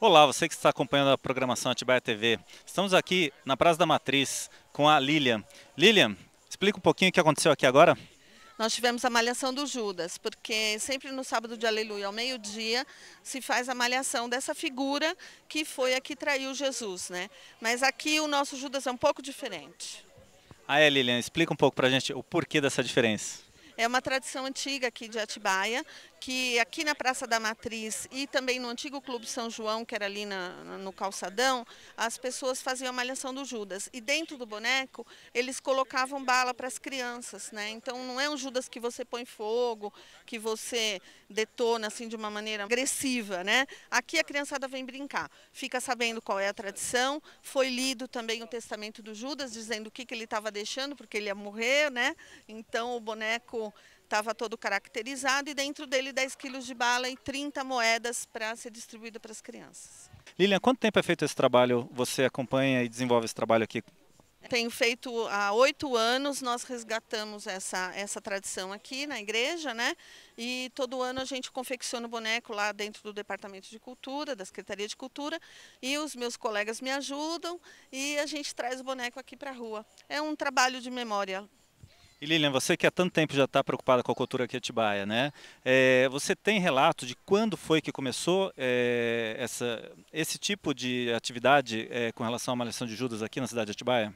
Olá, você que está acompanhando a programação Atibaia TV. Estamos aqui na Praça da Matriz com a Lilian. Lilian, explica um pouquinho o que aconteceu aqui agora. Nós tivemos a malhação do Judas, porque sempre no sábado de Aleluia, ao meio-dia, se faz a malhação dessa figura que foi a que traiu Jesus, né? Mas aqui o nosso Judas é um pouco diferente. Ah, é, Lilian, explica um pouco pra gente o porquê dessa diferença. É uma tradição antiga aqui de Atibaia, que aqui na Praça da Matriz e também no antigo Clube São João, que era ali na, no calçadão, as pessoas faziam a malhação do Judas. E dentro do boneco, eles colocavam bala para as crianças, né? Então não é um Judas que você põe fogo, que você detona assim de uma maneira agressiva, né? Aqui a criançada vem brincar, fica sabendo qual é a tradição, foi lido também o testamento do Judas, dizendo o que, que ele estava deixando, porque ele ia morrer, né? Então o boneco estava todo caracterizado e dentro dele 10 quilos de bala e 30 moedas para ser distribuído para as crianças. Lilian, quanto tempo é feito esse trabalho? Você acompanha e desenvolve esse trabalho aqui? Tenho feito há oito anos, nós resgatamos essa, essa tradição aqui na igreja, né? E todo ano a gente confecciona o boneco lá dentro do Departamento de Cultura, da Secretaria de Cultura, e os meus colegas me ajudam e a gente traz o boneco aqui para a rua. É um trabalho de memória e Lilian, você que há tanto tempo já está preocupada com a cultura aqui Atibaia, né? É, você tem relato de quando foi que começou é, essa, esse tipo de atividade é, com relação à Malhação de Judas aqui na cidade de Atibaia?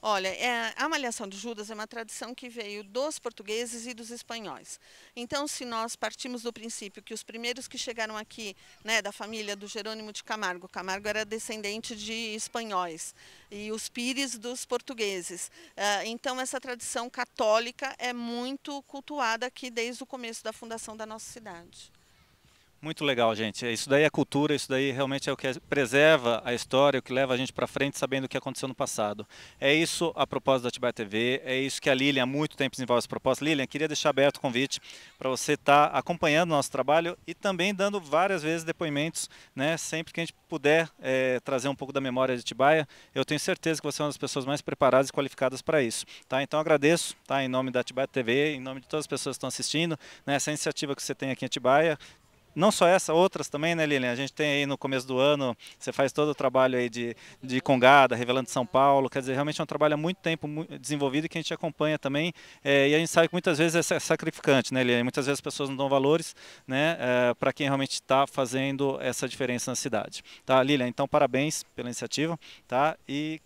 Olha, é, a malhação de Judas é uma tradição que veio dos portugueses e dos espanhóis. Então, se nós partimos do princípio que os primeiros que chegaram aqui, né, da família do Jerônimo de Camargo, Camargo era descendente de espanhóis e os pires dos portugueses. É, então, essa tradição católica é muito cultuada aqui desde o começo da fundação da nossa cidade. Muito legal, gente. É, isso daí é cultura, isso daí realmente é o que é, preserva a história, o que leva a gente para frente sabendo o que aconteceu no passado. É isso a proposta da Atibaia TV, é isso que a Lilian há muito tempo desenvolve essa proposta. Lilian, queria deixar aberto o convite para você estar tá acompanhando o nosso trabalho e também dando várias vezes depoimentos, né? sempre que a gente puder é, trazer um pouco da memória de Atibaia. Eu tenho certeza que você é uma das pessoas mais preparadas e qualificadas para isso. Tá? Então agradeço tá? em nome da Atibaia TV, em nome de todas as pessoas que estão assistindo, né? essa iniciativa que você tem aqui em Atibaia não só essa, outras também, né, Lilian? A gente tem aí no começo do ano, você faz todo o trabalho aí de, de Congada, Revelando São Paulo, quer dizer, realmente é um trabalho há muito tempo desenvolvido e que a gente acompanha também. É, e a gente sabe que muitas vezes é sacrificante, né, Lilian? Muitas vezes as pessoas não dão valores né, é, eh, para quem realmente está fazendo essa diferença na cidade. Tá, Lilian, então parabéns pela iniciativa, tá? E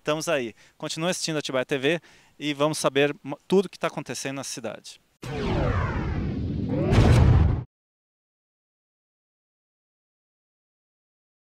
estamos aí. Continua assistindo a Tibai TV e vamos saber tudo o que está acontecendo na cidade.